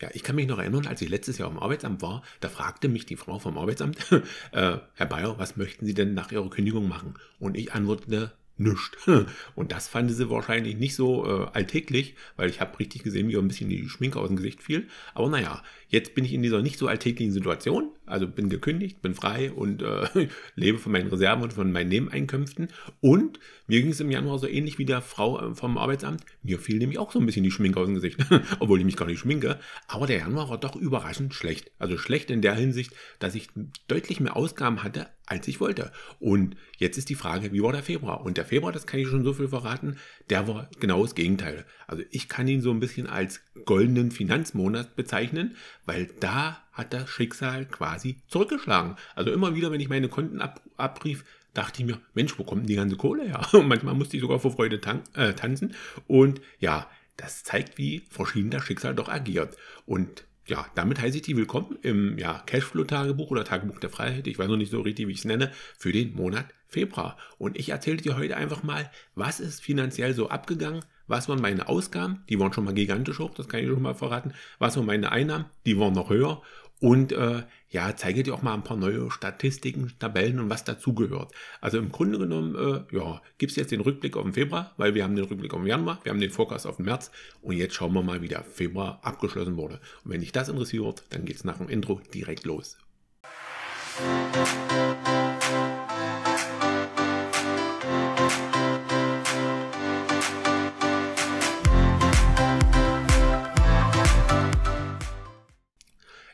Ja, ich kann mich noch erinnern, als ich letztes Jahr auf dem Arbeitsamt war, da fragte mich die Frau vom Arbeitsamt, äh, Herr Bayer, was möchten Sie denn nach Ihrer Kündigung machen? Und ich antwortete, nichts. Und das fand sie wahrscheinlich nicht so äh, alltäglich, weil ich habe richtig gesehen, wie ihr ein bisschen die Schminke aus dem Gesicht fiel. Aber naja, jetzt bin ich in dieser nicht so alltäglichen Situation, also bin gekündigt, bin frei und äh, lebe von meinen Reserven und von meinen Nebeneinkünften. Und mir ging es im Januar so ähnlich wie der Frau äh, vom Arbeitsamt. Mir fiel nämlich auch so ein bisschen die Schminke aus dem Gesicht, obwohl ich mich gar nicht schminke. Aber der Januar war doch überraschend schlecht. Also schlecht in der Hinsicht, dass ich deutlich mehr Ausgaben hatte, als ich wollte. Und jetzt ist die Frage, wie war der Februar? Und der Februar, das kann ich schon so viel verraten, der war genau das Gegenteil. Also ich kann ihn so ein bisschen als goldenen Finanzmonat bezeichnen, weil da hat das Schicksal quasi zurückgeschlagen. Also immer wieder, wenn ich meine Konten ab, abbrief, dachte ich mir, Mensch, wo kommt denn die ganze Kohle her? Und manchmal musste ich sogar vor Freude tan äh, tanzen. Und ja, das zeigt, wie verschieden das Schicksal doch agiert. Und ja, damit heiße ich die willkommen im ja, Cashflow-Tagebuch oder Tagebuch der Freiheit, ich weiß noch nicht so richtig, wie ich es nenne, für den Monat Februar. Und ich erzähle dir heute einfach mal, was ist finanziell so abgegangen, was waren meine Ausgaben, die waren schon mal gigantisch hoch, das kann ich schon mal verraten, was waren meine Einnahmen, die waren noch höher und äh, ja, zeige dir auch mal ein paar neue Statistiken, Tabellen und was dazugehört. Also im Grunde genommen, äh, ja, gibt es jetzt den Rückblick auf den Februar, weil wir haben den Rückblick auf den Januar, wir haben den Vorkast auf den März und jetzt schauen wir mal, wie der Februar abgeschlossen wurde. Und wenn dich das interessiert, dann geht es nach dem Intro direkt los. Musik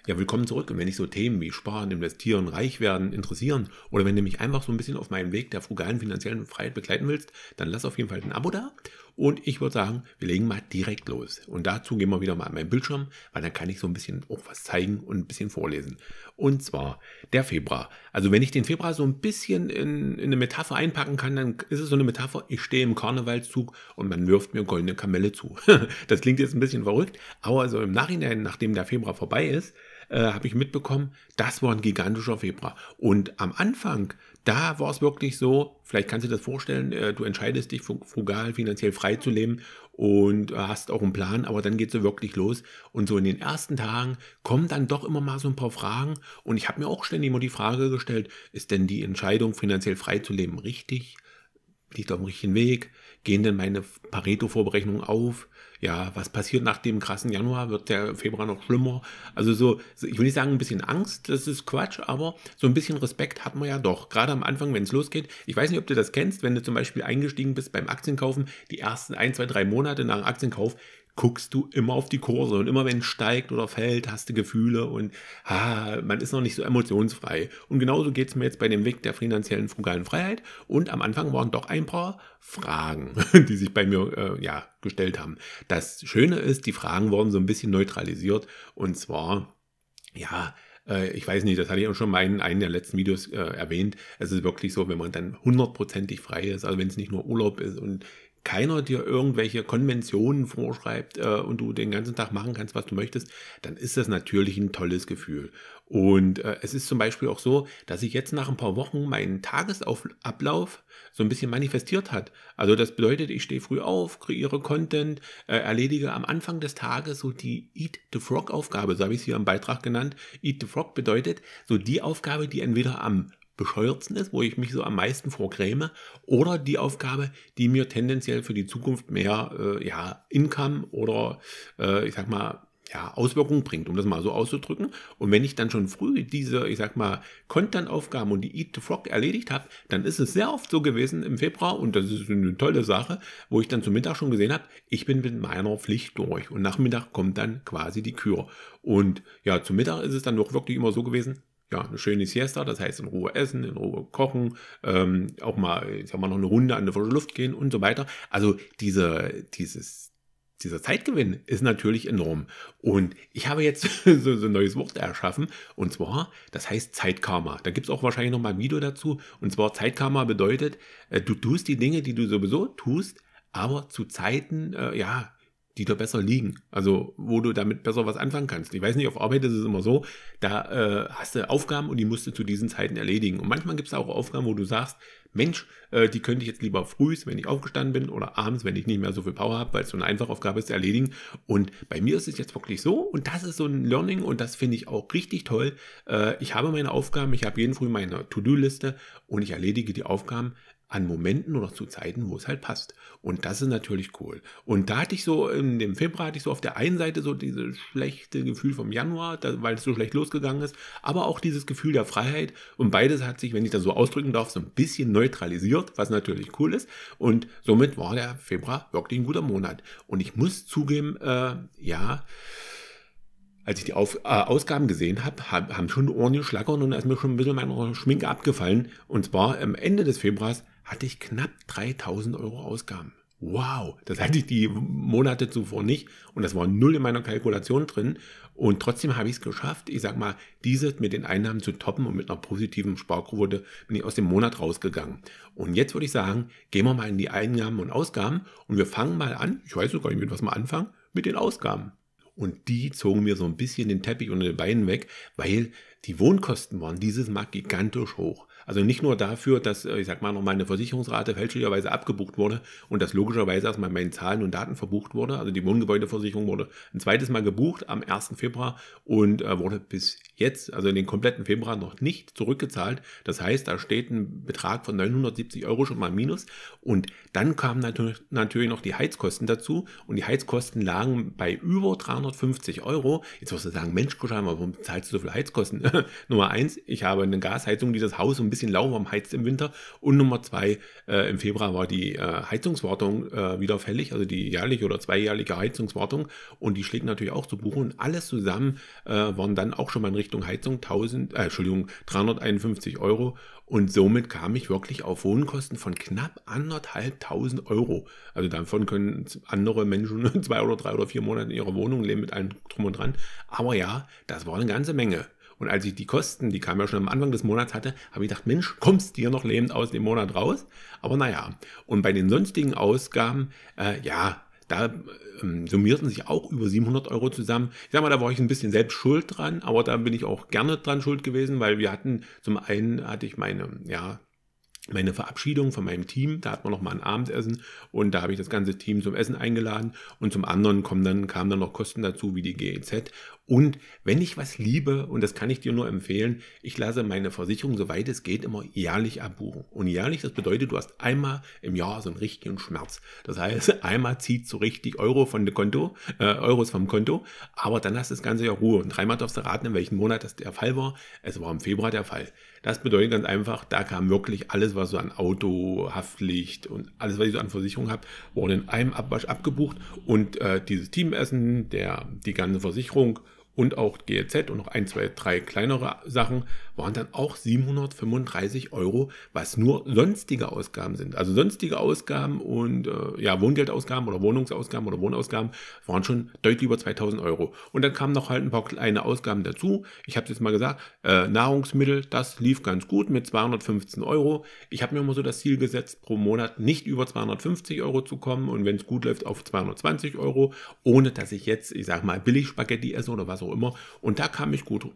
ja, willkommen zurück. Und wenn dich so Themen wie Sparen, Investieren, Reich werden interessieren oder wenn du mich einfach so ein bisschen auf meinem Weg der frugalen finanziellen Freiheit begleiten willst, dann lass auf jeden Fall ein Abo da. Und ich würde sagen, wir legen mal direkt los. Und dazu gehen wir wieder mal an meinen Bildschirm, weil dann kann ich so ein bisschen auch was zeigen und ein bisschen vorlesen. Und zwar der Februar. Also wenn ich den Februar so ein bisschen in, in eine Metapher einpacken kann, dann ist es so eine Metapher, ich stehe im Karnevalszug und man wirft mir goldene Kamelle zu. das klingt jetzt ein bisschen verrückt, aber so also im Nachhinein, nachdem der Februar vorbei ist, äh, habe ich mitbekommen, das war ein gigantischer Februar. Und am Anfang, da war es wirklich so, vielleicht kannst du dir das vorstellen, äh, du entscheidest dich frugal, finanziell frei zu leben und hast auch einen Plan, aber dann geht es so wirklich los. Und so in den ersten Tagen kommen dann doch immer mal so ein paar Fragen. Und ich habe mir auch ständig immer die Frage gestellt, ist denn die Entscheidung, finanziell frei zu leben, richtig? Bin ich da auf dem richtigen Weg? Gehen denn meine Pareto-Vorberechnungen auf? ja, was passiert nach dem krassen Januar? Wird der Februar noch schlimmer? Also so, ich will nicht sagen, ein bisschen Angst, das ist Quatsch, aber so ein bisschen Respekt hat man ja doch. Gerade am Anfang, wenn es losgeht. Ich weiß nicht, ob du das kennst, wenn du zum Beispiel eingestiegen bist beim Aktienkaufen, die ersten ein, zwei, drei Monate nach dem Aktienkauf guckst du immer auf die Kurse und immer wenn es steigt oder fällt, hast du Gefühle und ah, man ist noch nicht so emotionsfrei. Und genauso geht es mir jetzt bei dem Weg der finanziellen frugalen Freiheit. Und am Anfang waren doch ein paar Fragen, die sich bei mir äh, ja, gestellt haben. Das Schöne ist, die Fragen wurden so ein bisschen neutralisiert und zwar, ja, äh, ich weiß nicht, das hatte ich auch schon mal in einem der letzten Videos äh, erwähnt. Es ist wirklich so, wenn man dann hundertprozentig frei ist, also wenn es nicht nur Urlaub ist und keiner dir irgendwelche Konventionen vorschreibt äh, und du den ganzen Tag machen kannst, was du möchtest, dann ist das natürlich ein tolles Gefühl. Und äh, es ist zum Beispiel auch so, dass sich jetzt nach ein paar Wochen meinen Tagesablauf so ein bisschen manifestiert hat. Also das bedeutet, ich stehe früh auf, kreiere Content, äh, erledige am Anfang des Tages so die Eat the Frog Aufgabe, so habe ich es hier im Beitrag genannt. Eat the Frog bedeutet so die Aufgabe, die entweder am bescheuertsten ist, wo ich mich so am meisten vorgräme, oder die Aufgabe, die mir tendenziell für die Zukunft mehr äh, ja, Income oder äh, ich sag mal ja, Auswirkungen bringt, um das mal so auszudrücken. Und wenn ich dann schon früh diese, ich sag mal, Content-Aufgaben und die Eat the Frog erledigt habe, dann ist es sehr oft so gewesen im Februar, und das ist eine tolle Sache, wo ich dann zum Mittag schon gesehen habe, ich bin mit meiner Pflicht durch. Und nachmittag kommt dann quasi die Kür. Und ja, zum Mittag ist es dann doch wirklich immer so gewesen, ja, eine schöne Siesta, das heißt in Ruhe essen, in Ruhe kochen, ähm, auch mal, ich sag mal, noch eine Runde an der frischen Luft gehen und so weiter. Also diese, dieses, dieser Zeitgewinn ist natürlich enorm. Und ich habe jetzt so, so, ein neues Wort erschaffen. Und zwar, das heißt Zeitkarma. Da gibt es auch wahrscheinlich nochmal ein Video dazu. Und zwar Zeitkarma bedeutet, äh, du tust die Dinge, die du sowieso tust, aber zu Zeiten, äh, ja, die da besser liegen. Also, wo du damit besser was anfangen kannst. Ich weiß nicht, auf Arbeit ist es immer so, da äh, hast du Aufgaben und die musst du zu diesen Zeiten erledigen. Und manchmal gibt es auch Aufgaben, wo du sagst, Mensch, äh, die könnte ich jetzt lieber frühs, wenn ich aufgestanden bin, oder abends, wenn ich nicht mehr so viel Power habe, weil es so eine einfache Aufgabe ist, erledigen. Und bei mir ist es jetzt wirklich so, und das ist so ein Learning, und das finde ich auch richtig toll. Äh, ich habe meine Aufgaben, ich habe jeden Früh meine To-Do-Liste und ich erledige die Aufgaben an Momenten oder zu Zeiten, wo es halt passt. Und das ist natürlich cool. Und da hatte ich so, in dem Februar hatte ich so auf der einen Seite so dieses schlechte Gefühl vom Januar, da, weil es so schlecht losgegangen ist, aber auch dieses Gefühl der Freiheit. Und beides hat sich, wenn ich das so ausdrücken darf, so ein bisschen neutralisiert, was natürlich cool ist. Und somit war der Februar wirklich ein guter Monat. Und ich muss zugeben, äh, ja, als ich die Auf, äh, Ausgaben gesehen habe, hab, haben schon die Ohren geschlackert und da ist mir schon ein bisschen meine Schminke abgefallen. Und zwar am Ende des Februars hatte ich knapp 3000 Euro Ausgaben. Wow, das hatte ich die Monate zuvor nicht und das war null in meiner Kalkulation drin. Und trotzdem habe ich es geschafft, ich sag mal, dieses mit den Einnahmen zu toppen und mit einer positiven Sparquote bin ich aus dem Monat rausgegangen. Und jetzt würde ich sagen, gehen wir mal in die Einnahmen und Ausgaben und wir fangen mal an, ich weiß sogar nicht, mit was wir anfangen, mit den Ausgaben. Und die zogen mir so ein bisschen den Teppich unter den Beinen weg, weil die Wohnkosten waren dieses Mal gigantisch hoch. Also nicht nur dafür, dass, äh, ich sag mal, noch meine Versicherungsrate fälschlicherweise abgebucht wurde und das logischerweise erstmal in meinen Zahlen und Daten verbucht wurde. Also die Wohngebäudeversicherung wurde ein zweites Mal gebucht am 1. Februar und äh, wurde bis jetzt, also in den kompletten Februar, noch nicht zurückgezahlt. Das heißt, da steht ein Betrag von 970 Euro schon mal minus. Und dann kamen natürlich, noch die Heizkosten dazu und die Heizkosten lagen bei über 350 Euro. Jetzt wirst du sagen, Mensch, Kuschan, warum zahlst du so viel Heizkosten? Nummer eins, ich habe eine Gasheizung, die das Haus ein bisschen bisschen lauwarm heizt im Winter. Und Nummer zwei, äh, im Februar war die äh, Heizungswartung äh, wieder fällig, also die jährliche oder zweijährliche Heizungswartung. Und die schlägt natürlich auch zu Buchen. Und alles zusammen äh, waren dann auch schon mal in Richtung Heizung 1000, äh, Entschuldigung, 351 Euro. Und somit kam ich wirklich auf Wohnkosten von knapp anderthalbtausend Euro. Also davon können andere Menschen zwei oder drei oder vier Monate in ihrer Wohnung leben mit allem drum und dran. Aber ja, das war eine ganze Menge. Und als ich die Kosten, die kamen ja schon am Anfang des Monats hatte, habe ich gedacht, Mensch, kommst du hier noch lebend aus dem Monat raus? Aber naja, und bei den sonstigen Ausgaben, äh, ja, da ähm, summierten sich auch über 700 Euro zusammen. Ich sag mal, da war ich ein bisschen selbst schuld dran, aber da bin ich auch gerne dran schuld gewesen, weil wir hatten, zum einen hatte ich meine, ja, meine Verabschiedung von meinem Team, da hat man nochmal ein Abendessen und da habe ich das ganze Team zum Essen eingeladen und zum anderen kommen dann, kamen dann noch Kosten dazu wie die GEZ und wenn ich was liebe, und das kann ich dir nur empfehlen, ich lasse meine Versicherung, soweit es geht, immer jährlich abbuchen. Und jährlich, das bedeutet, du hast einmal im Jahr so einen richtigen Schmerz. Das heißt, einmal zieht so richtig Euro von dem Konto, äh, Euros vom Konto, aber dann hast du das ganze ja Ruhe. Und dreimal darfst du raten, in welchem Monat das der Fall war. Es war im Februar der Fall. Das bedeutet ganz einfach, da kam wirklich alles, was so an Auto, Haftlicht und alles, was ich so an Versicherung habe, wurde in einem Abwasch abgebucht. Und äh, dieses Teamessen, der, die ganze Versicherung, und auch GEZ und noch ein, zwei, drei kleinere Sachen waren dann auch 735 Euro, was nur sonstige Ausgaben sind. Also sonstige Ausgaben und äh, ja, Wohngeldausgaben oder Wohnungsausgaben oder Wohnausgaben waren schon deutlich über 2000 Euro. Und dann kamen noch halt ein paar kleine Ausgaben dazu. Ich habe es jetzt mal gesagt, äh, Nahrungsmittel, das lief ganz gut mit 215 Euro. Ich habe mir immer so das Ziel gesetzt, pro Monat nicht über 250 Euro zu kommen und wenn es gut läuft, auf 220 Euro, ohne dass ich jetzt, ich sage mal, billig Spaghetti esse oder was auch auch immer. Und da kam ich gut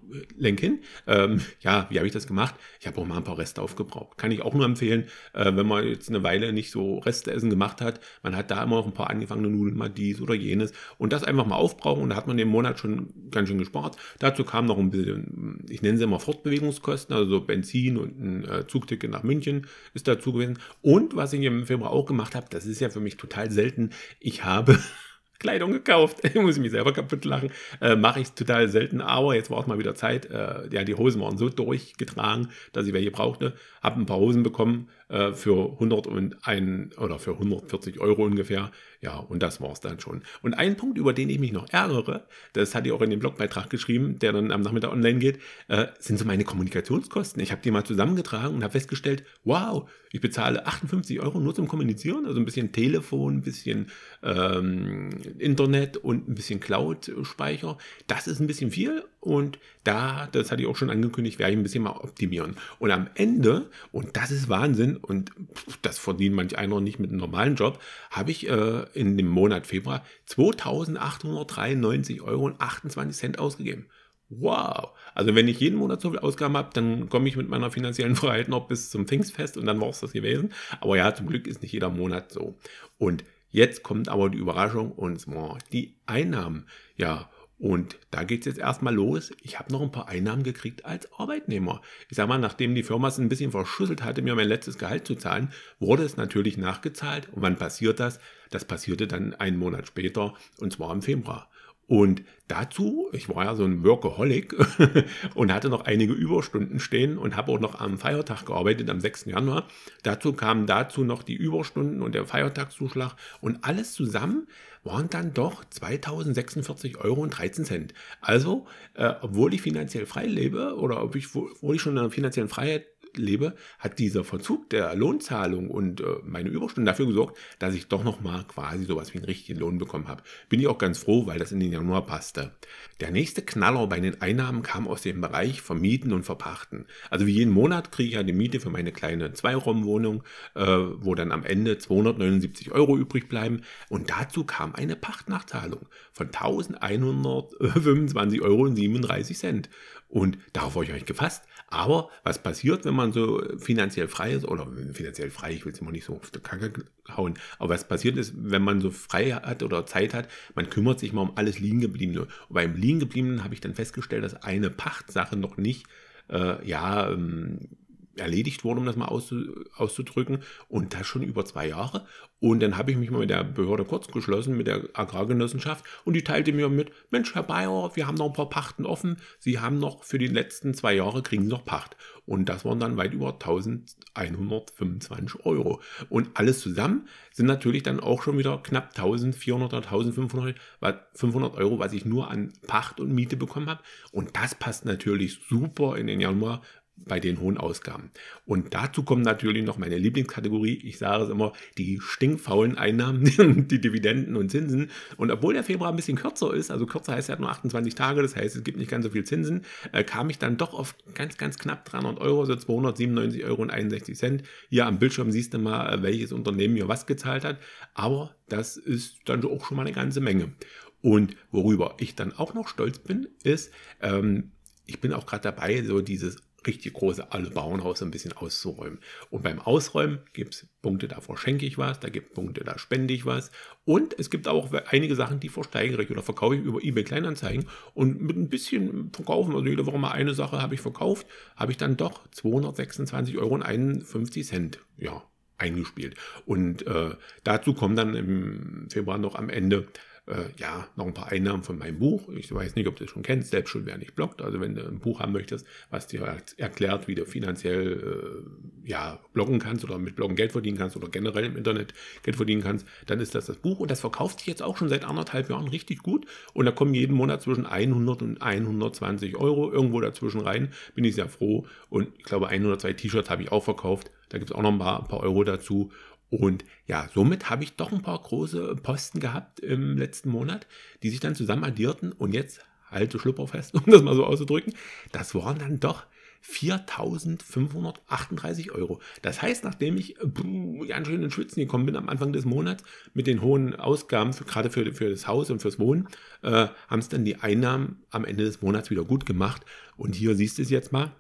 äh, hin. Ähm, ja, wie habe ich das gemacht? Ich habe auch mal ein paar Reste aufgebraucht. Kann ich auch nur empfehlen, äh, wenn man jetzt eine Weile nicht so Resteessen gemacht hat. Man hat da immer noch ein paar angefangene Nudeln, mal dies oder jenes. Und das einfach mal aufbrauchen. Und da hat man den Monat schon ganz schön gespart. Dazu kam noch ein bisschen, ich nenne sie immer Fortbewegungskosten, also Benzin und ein äh, Zugticket nach München ist dazu gewesen. Und was ich im Februar auch gemacht habe, das ist ja für mich total selten, ich habe Kleidung gekauft. Muss ich mich selber kaputt lachen. Äh, Mache ich total selten, aber jetzt war es mal wieder Zeit. Äh, ja, die Hosen waren so durchgetragen, dass ich welche brauchte. Habe ein paar Hosen bekommen äh, für 101 oder für 140 Euro ungefähr. Ja, und das war es dann schon. Und ein Punkt, über den ich mich noch ärgere, das hatte ich auch in dem Blogbeitrag geschrieben, der dann am Nachmittag online geht, äh, sind so meine Kommunikationskosten. Ich habe die mal zusammengetragen und habe festgestellt, wow, ich bezahle 58 Euro nur zum Kommunizieren, also ein bisschen Telefon, ein bisschen ähm, Internet und ein bisschen Cloud-Speicher. Das ist ein bisschen viel und da, das hatte ich auch schon angekündigt, werde ich ein bisschen mal optimieren. Und am Ende, und das ist Wahnsinn und das verdient manch einer nicht mit einem normalen Job, habe ich äh, in dem Monat Februar 2893,28 Euro ausgegeben. Wow! Also wenn ich jeden Monat so viel Ausgaben habe, dann komme ich mit meiner finanziellen Freiheit noch bis zum Pfingstfest und dann war es das gewesen. Aber ja, zum Glück ist nicht jeder Monat so. Und Jetzt kommt aber die Überraschung und zwar die Einnahmen. Ja, und da geht es jetzt erstmal los. Ich habe noch ein paar Einnahmen gekriegt als Arbeitnehmer. Ich sage mal, nachdem die Firma es ein bisschen verschüsselt hatte, mir mein letztes Gehalt zu zahlen, wurde es natürlich nachgezahlt. Und wann passiert das? Das passierte dann einen Monat später und zwar im Februar. Und dazu, ich war ja so ein Workaholic und hatte noch einige Überstunden stehen und habe auch noch am Feiertag gearbeitet, am 6. Januar. Dazu kamen dazu noch die Überstunden und der Feiertagszuschlag und alles zusammen waren dann doch 2046,13 Euro. Also, äh, obwohl ich finanziell frei lebe oder obwohl ich schon in einer finanziellen Freiheit lebe, hat dieser Verzug der Lohnzahlung und äh, meine Überstunden dafür gesorgt, dass ich doch nochmal quasi sowas wie einen richtigen Lohn bekommen habe. Bin ich auch ganz froh, weil das in den Januar passte. Der nächste Knaller bei den Einnahmen kam aus dem Bereich Vermieten und Verpachten. Also wie jeden Monat kriege ich ja die Miete für meine kleine Zweiraumwohnung, äh, wo dann am Ende 279 Euro übrig bleiben. Und dazu kam eine Pachtnachzahlung von 1125,37 Euro Und darauf war ich euch gefasst. Aber was passiert, wenn man so finanziell frei ist, oder finanziell frei, ich will es immer nicht so auf die Kacke hauen, aber was passiert ist, wenn man so frei hat oder Zeit hat, man kümmert sich mal um alles Liegengebliebene. Und beim Liegengebliebenen habe ich dann festgestellt, dass eine Pachtsache noch nicht, äh, ja, ähm, erledigt worden, um das mal auszudrücken. Und das schon über zwei Jahre. Und dann habe ich mich mal mit der Behörde kurz geschlossen, mit der Agrargenossenschaft. Und die teilte mir mit, Mensch, Herr Bayer, wir haben noch ein paar Pachten offen. Sie haben noch für die letzten zwei Jahre kriegen Sie noch Pacht. Und das waren dann weit über 1125 Euro. Und alles zusammen sind natürlich dann auch schon wieder knapp 1400 oder 1500 500 Euro, was ich nur an Pacht und Miete bekommen habe. Und das passt natürlich super in den Januar, bei den hohen Ausgaben. Und dazu kommt natürlich noch meine Lieblingskategorie, ich sage es immer, die stinkfaulen Einnahmen, die Dividenden und Zinsen. Und obwohl der Februar ein bisschen kürzer ist, also kürzer heißt er hat nur 28 Tage, das heißt es gibt nicht ganz so viel Zinsen, äh, kam ich dann doch auf ganz, ganz knapp 300 Euro, so 297,61 Euro. Hier am Bildschirm siehst du mal, äh, welches Unternehmen mir was gezahlt hat. Aber das ist dann auch schon mal eine ganze Menge. Und worüber ich dann auch noch stolz bin, ist, ähm, ich bin auch gerade dabei, so dieses richtig große alle bauernhaus ein bisschen auszuräumen. Und beim Ausräumen gibt es Punkte, davor schenke ich was, da gibt es Punkte, da spende ich was. Und es gibt auch einige Sachen, die versteigere ich oder verkaufe ich über eBay Kleinanzeigen. Und mit ein bisschen Verkaufen, also jede Woche mal eine Sache habe ich verkauft, habe ich dann doch 226,51 Euro ja, eingespielt. Und äh, dazu kommen dann im Februar noch am Ende äh, ja, noch ein paar Einnahmen von meinem Buch. Ich weiß nicht, ob du es schon kennst, selbst schon wer nicht bloggt. Also wenn du ein Buch haben möchtest, was dir erklärt, wie du finanziell äh, ja, bloggen kannst oder mit Bloggen Geld verdienen kannst oder generell im Internet Geld verdienen kannst, dann ist das das Buch. Und das verkauft sich jetzt auch schon seit anderthalb Jahren richtig gut. Und da kommen jeden Monat zwischen 100 und 120 Euro irgendwo dazwischen rein. Bin ich sehr froh. Und ich glaube, ein oder zwei T-Shirts habe ich auch verkauft. Da gibt es auch noch ein paar, ein paar Euro dazu. Und ja, somit habe ich doch ein paar große Posten gehabt im letzten Monat, die sich dann zusammen addierten. Und jetzt halte Schlupper fest, um das mal so auszudrücken. Das waren dann doch 4.538 Euro. Das heißt, nachdem ich ganz schön in Schwitzen gekommen bin am Anfang des Monats mit den hohen Ausgaben, für, gerade für, für das Haus und fürs Wohnen, äh, haben es dann die Einnahmen am Ende des Monats wieder gut gemacht. Und hier siehst du es jetzt mal.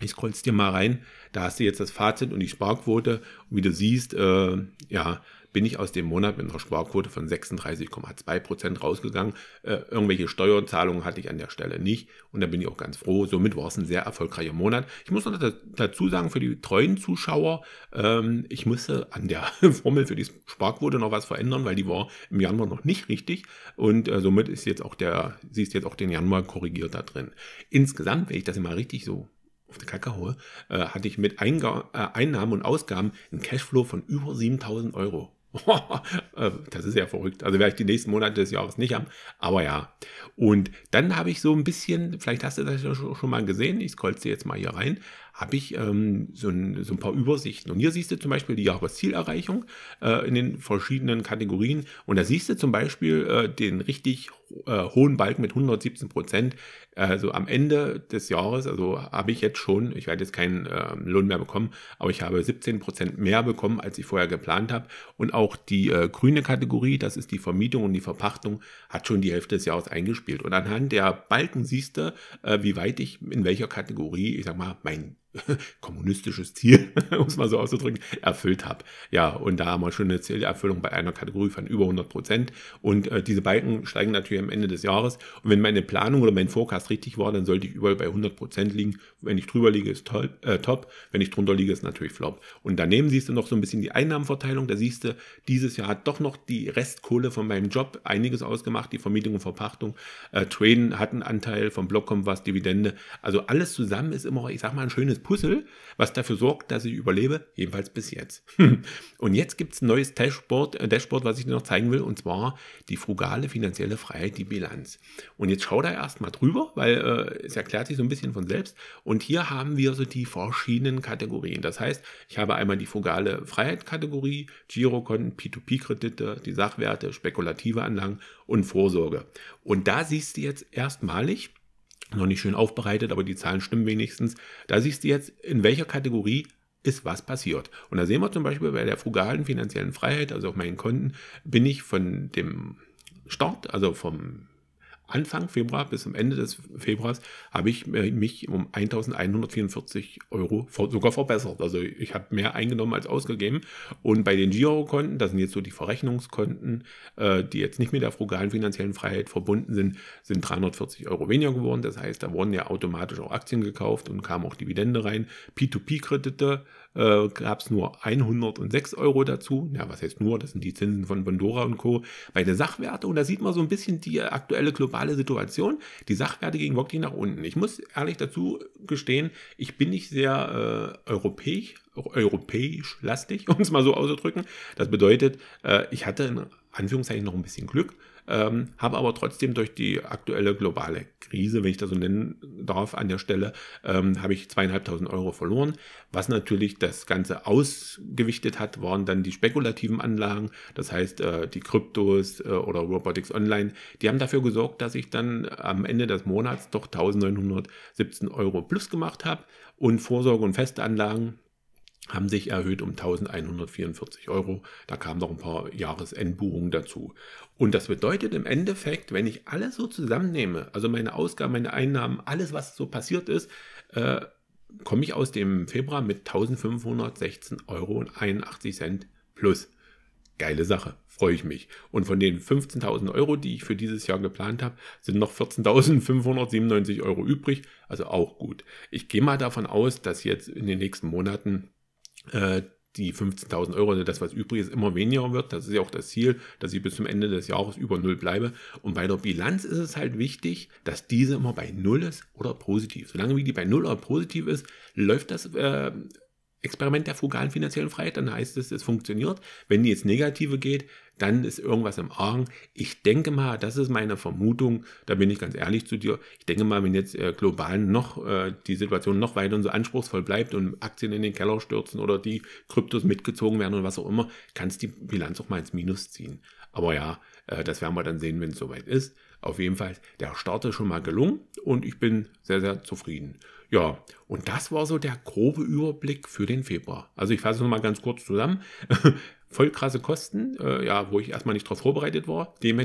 Ich scroll's dir mal rein. Da hast du jetzt das Fazit und die Sparquote. Und wie du siehst, äh, ja, bin ich aus dem Monat mit einer Sparquote von 36,2% rausgegangen. Äh, irgendwelche Steuerzahlungen hatte ich an der Stelle nicht und da bin ich auch ganz froh. Somit war es ein sehr erfolgreicher Monat. Ich muss noch dazu sagen, für die treuen Zuschauer, ähm, ich musste an der Formel für die Sparquote noch was verändern, weil die war im Januar noch nicht richtig und äh, somit ist jetzt auch der, siehst jetzt auch den Januar korrigiert da drin. Insgesamt, wenn ich das immer richtig so auf der Kakao, äh, hatte ich mit Einga äh, Einnahmen und Ausgaben einen Cashflow von über 7000 Euro. Äh, das ist ja verrückt. Also werde ich die nächsten Monate des Jahres nicht haben. Aber ja. Und dann habe ich so ein bisschen, vielleicht hast du das ja schon mal gesehen, ich scrollze jetzt mal hier rein, habe ich ähm, so, ein, so, ein, paar Übersichten. Und hier siehst du zum Beispiel die Jahreszielerreichung äh, in den verschiedenen Kategorien. Und da siehst du zum Beispiel äh, den richtig äh, hohen Balken mit 117 Prozent. Also am Ende des Jahres, also habe ich jetzt schon, ich werde jetzt keinen ähm, Lohn mehr bekommen, aber ich habe 17 Prozent mehr bekommen, als ich vorher geplant habe. Und auch die äh, grüne Kategorie, das ist die Vermietung und die Verpachtung, hat schon die Hälfte des Jahres eingespielt. Und anhand der Balken siehst du, äh, wie weit ich in welcher Kategorie, ich sag mal, mein kommunistisches Ziel, um es mal so auszudrücken, erfüllt habe. Ja, und da haben wir schon eine Zielerfüllung bei einer Kategorie von über 100 Prozent. Und äh, diese Balken steigen natürlich am Ende des Jahres. Und wenn meine Planung oder mein Forecast richtig war, dann sollte ich überall bei 100 Prozent liegen. Wenn ich drüber liege, ist top, äh, top. Wenn ich drunter liege, ist natürlich flop. Und daneben siehst du noch so ein bisschen die Einnahmenverteilung. Da siehst du, dieses Jahr hat doch noch die Restkohle von meinem Job einiges ausgemacht. Die Vermietung und Verpachtung. Äh, Traden hat einen Anteil, vom Block kommt was, Dividende. Also alles zusammen ist immer, ich sag mal, ein schönes Puzzle, was dafür sorgt, dass ich überlebe, jedenfalls bis jetzt. und jetzt gibt es ein neues Dashboard, äh, Dashboard, was ich dir noch zeigen will, und zwar die frugale finanzielle Freiheit, die Bilanz. Und jetzt schau da erstmal drüber, weil äh, es erklärt sich so ein bisschen von selbst. Und hier haben wir so die verschiedenen Kategorien. Das heißt, ich habe einmal die frugale Freiheit-Kategorie, Girokonten, P2P-Kredite, die Sachwerte, spekulative Anlagen und Vorsorge. Und da siehst du jetzt erstmalig, noch nicht schön aufbereitet, aber die Zahlen stimmen wenigstens. Da siehst du jetzt, in welcher Kategorie ist was passiert. Und da sehen wir zum Beispiel bei der frugalen finanziellen Freiheit, also auf meinen Konten, bin ich von dem Start, also vom Anfang Februar bis zum Ende des Februars habe ich äh, mich um 1144 Euro sogar verbessert. Also ich habe mehr eingenommen als ausgegeben. Und bei den Girokonten, das sind jetzt so die Verrechnungskonten, äh, die jetzt nicht mit der frugalen finanziellen Freiheit verbunden sind, sind 340 Euro weniger geworden. Das heißt, da wurden ja automatisch auch Aktien gekauft und kamen auch Dividende rein. P2P-Kredite äh, gab es nur 106 Euro dazu. Ja, was heißt nur? Das sind die Zinsen von Bondora und Co. Bei der Sachwerte, und da sieht man so ein bisschen die aktuelle globale Situation, die Sachwerte gingen wirklich nach unten. Ich muss ehrlich dazu gestehen, ich bin nicht sehr äh, europäisch, europäisch lastig, um es mal so auszudrücken. Das bedeutet, äh, ich hatte in Anführungszeichen noch ein bisschen Glück, ähm, habe aber trotzdem durch die aktuelle globale Krise, wenn ich das so nennen darf, an der Stelle, ähm, habe ich zweieinhalbtausend Euro verloren. Was natürlich das Ganze ausgewichtet hat, waren dann die spekulativen Anlagen, das heißt äh, die Kryptos äh, oder Robotics Online. Die haben dafür gesorgt, dass ich dann am Ende des Monats doch 1917 Euro plus gemacht habe und Vorsorge und feste Anlagen haben sich erhöht um 1144 Euro. Da kamen noch ein paar Jahresendbuchungen dazu. Und das bedeutet im Endeffekt, wenn ich alles so zusammennehme, also meine Ausgaben, meine Einnahmen, alles, was so passiert ist, äh, komme ich aus dem Februar mit 1516,81 Euro plus. Geile Sache, freue ich mich. Und von den 15.000 Euro, die ich für dieses Jahr geplant habe, sind noch 14.597 Euro übrig, also auch gut. Ich gehe mal davon aus, dass jetzt in den nächsten Monaten äh, die 15.000 Euro, also das was übrig ist, immer weniger wird. Das ist ja auch das Ziel, dass ich bis zum Ende des Jahres über Null bleibe. Und bei der Bilanz ist es halt wichtig, dass diese immer bei Null ist oder positiv. Solange wie die bei Null oder positiv ist, läuft das äh, Experiment der frugalen finanziellen Freiheit, dann heißt es, es funktioniert. Wenn die jetzt negative geht, dann ist irgendwas im Argen. Ich denke mal, das ist meine Vermutung, da bin ich ganz ehrlich zu dir, ich denke mal, wenn jetzt äh, global noch äh, die Situation noch weiter so anspruchsvoll bleibt und Aktien in den Keller stürzen oder die Kryptos mitgezogen werden und was auch immer, kannst die Bilanz auch mal ins Minus ziehen. Aber ja, äh, das werden wir dann sehen, wenn es soweit ist. Auf jeden Fall, der Start ist schon mal gelungen und ich bin sehr, sehr zufrieden. Ja, und das war so der grobe Überblick für den Februar. Also ich fasse es nochmal ganz kurz zusammen. Voll krasse Kosten, äh, ja, wo ich erstmal nicht drauf vorbereitet war. Dem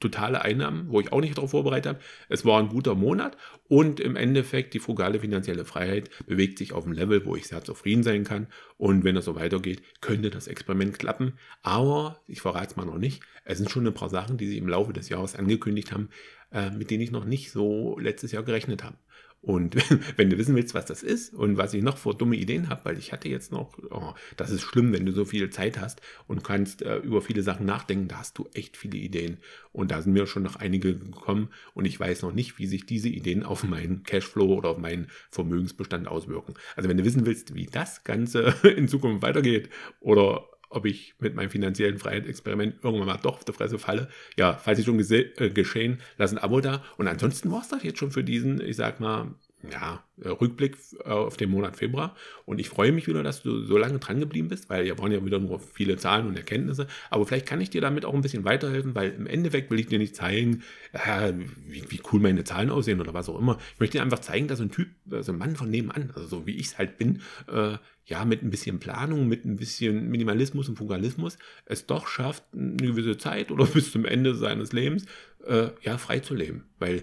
totale Einnahmen, wo ich auch nicht darauf vorbereitet habe. Es war ein guter Monat und im Endeffekt die frugale finanzielle Freiheit bewegt sich auf einem Level, wo ich sehr zufrieden sein kann. Und wenn das so weitergeht, könnte das Experiment klappen. Aber ich verrate es mal noch nicht. Es sind schon ein paar Sachen, die sie im Laufe des Jahres angekündigt haben, äh, mit denen ich noch nicht so letztes Jahr gerechnet habe. Und wenn du wissen willst, was das ist und was ich noch vor dumme Ideen habe, weil ich hatte jetzt noch, oh, das ist schlimm, wenn du so viel Zeit hast und kannst äh, über viele Sachen nachdenken, da hast du echt viele Ideen. Und da sind mir schon noch einige gekommen und ich weiß noch nicht, wie sich diese Ideen auf meinen Cashflow oder auf meinen Vermögensbestand auswirken. Also wenn du wissen willst, wie das Ganze in Zukunft weitergeht oder ob ich mit meinem finanziellen Freiheitsexperiment irgendwann mal doch auf der Fresse falle. Ja, falls ich schon äh, geschehen, lass ein Abo da. Und ansonsten war es das jetzt schon für diesen, ich sag mal, ja, äh, Rückblick äh, auf den Monat Februar. Und ich freue mich wieder, dass du so lange dran geblieben bist, weil wir waren ja wieder nur viele Zahlen und Erkenntnisse. Aber vielleicht kann ich dir damit auch ein bisschen weiterhelfen, weil im Endeffekt will ich dir nicht zeigen, äh, wie, wie, cool meine Zahlen aussehen oder was auch immer. Ich möchte dir einfach zeigen, dass ein Typ, äh, so also ein Mann von nebenan, also so wie ich es halt bin, äh, ja, mit ein bisschen Planung, mit ein bisschen Minimalismus und Fugalismus es doch schafft, eine gewisse Zeit oder bis zum Ende seines Lebens, äh, ja, frei zu leben. Weil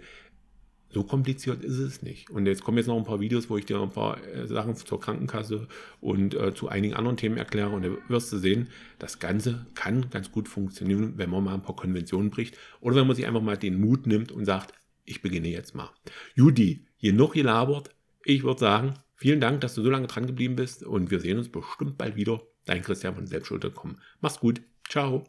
so kompliziert ist es nicht. Und jetzt kommen jetzt noch ein paar Videos, wo ich dir ein paar äh, Sachen zur Krankenkasse und äh, zu einigen anderen Themen erkläre. Und da wirst du sehen, das Ganze kann ganz gut funktionieren, wenn man mal ein paar Konventionen bricht oder wenn man sich einfach mal den Mut nimmt und sagt, ich beginne jetzt mal. Judy, noch gelabert. Ich würde sagen, vielen Dank, dass du so lange dran geblieben bist und wir sehen uns bestimmt bald wieder. Dein Christian von Selbstschulter kommen. Mach's gut. Ciao.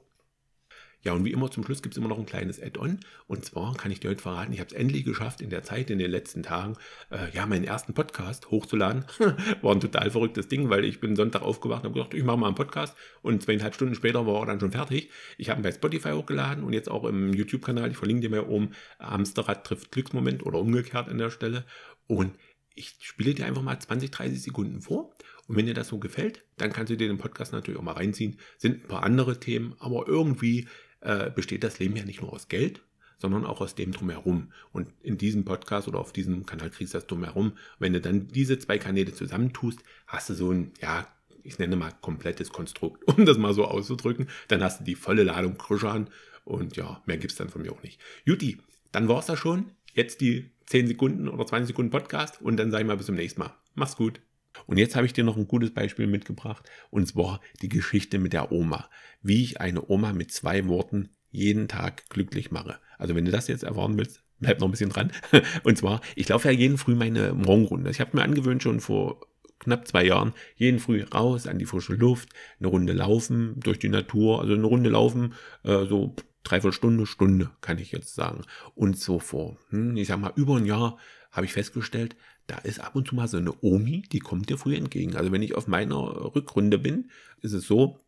Ja, und wie immer zum Schluss gibt es immer noch ein kleines Add-on. Und zwar kann ich dir heute verraten, ich habe es endlich geschafft, in der Zeit, in den letzten Tagen, äh, ja, meinen ersten Podcast hochzuladen. war ein total verrücktes Ding, weil ich bin Sonntag aufgewacht und habe gedacht, ich mache mal einen Podcast. Und zweieinhalb Stunden später war er dann schon fertig. Ich habe ihn bei Spotify hochgeladen und jetzt auch im YouTube-Kanal. Ich verlinke dir mal oben, Amsterrad trifft Glücksmoment oder umgekehrt an der Stelle. Und ich spiele dir einfach mal 20, 30 Sekunden vor. Und wenn dir das so gefällt, dann kannst du dir den Podcast natürlich auch mal reinziehen. Sind ein paar andere Themen, aber irgendwie äh, besteht das Leben ja nicht nur aus Geld, sondern auch aus dem drumherum. Und in diesem Podcast oder auf diesem Kanal kriegst du das drumherum. Wenn du dann diese zwei Kanäle zusammentust, hast du so ein, ja, ich nenne mal komplettes Konstrukt, um das mal so auszudrücken. Dann hast du die volle Ladung Krüschern und ja, mehr gibt es dann von mir auch nicht. Juti, dann war es das schon. Jetzt die 10 Sekunden oder 20 Sekunden Podcast und dann sage ich mal bis zum nächsten Mal. Mach's gut. Und jetzt habe ich dir noch ein gutes Beispiel mitgebracht, und zwar die Geschichte mit der Oma. Wie ich eine Oma mit zwei Worten jeden Tag glücklich mache. Also wenn du das jetzt erfahren willst, bleib noch ein bisschen dran. Und zwar, ich laufe ja jeden Früh meine Morgenrunde. Ich habe mir angewöhnt, schon vor knapp zwei Jahren, jeden Früh raus an die frische Luft, eine Runde laufen durch die Natur, also eine Runde laufen, äh, so dreiviertel Stunde, Stunde, kann ich jetzt sagen. Und so vor, hm, ich sag mal, über ein Jahr habe ich festgestellt, da ist ab und zu mal so eine Omi, die kommt dir früh entgegen. Also wenn ich auf meiner Rückrunde bin, ist es so,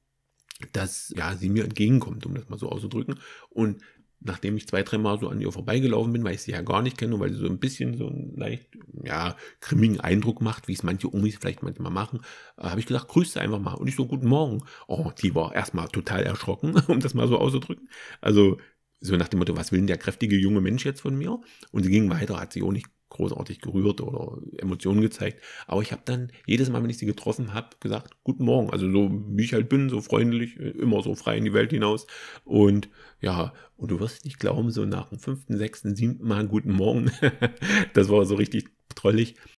dass ja sie mir entgegenkommt, um das mal so auszudrücken. Und nachdem ich zwei, dreimal so an ihr vorbeigelaufen bin, weil ich sie ja gar nicht kenne und weil sie so ein bisschen so einen leicht, ja, grimmigen Eindruck macht, wie es manche Umis vielleicht manchmal machen, äh, habe ich gesagt, grüß sie einfach mal. Und ich so, guten Morgen. Oh, die war erstmal total erschrocken, um das mal so auszudrücken. Also, so nach dem Motto, was will denn der kräftige junge Mensch jetzt von mir? Und sie ging weiter, hat sich auch nicht großartig gerührt oder Emotionen gezeigt. Aber ich habe dann jedes Mal, wenn ich sie getroffen habe, gesagt, guten Morgen. Also so wie ich halt bin, so freundlich, äh, immer so frei in die Welt hinaus. Und ja, und du wirst nicht glauben, so nach dem fünften, sechsten, siebten Mal guten Morgen. das war so richtig trollig.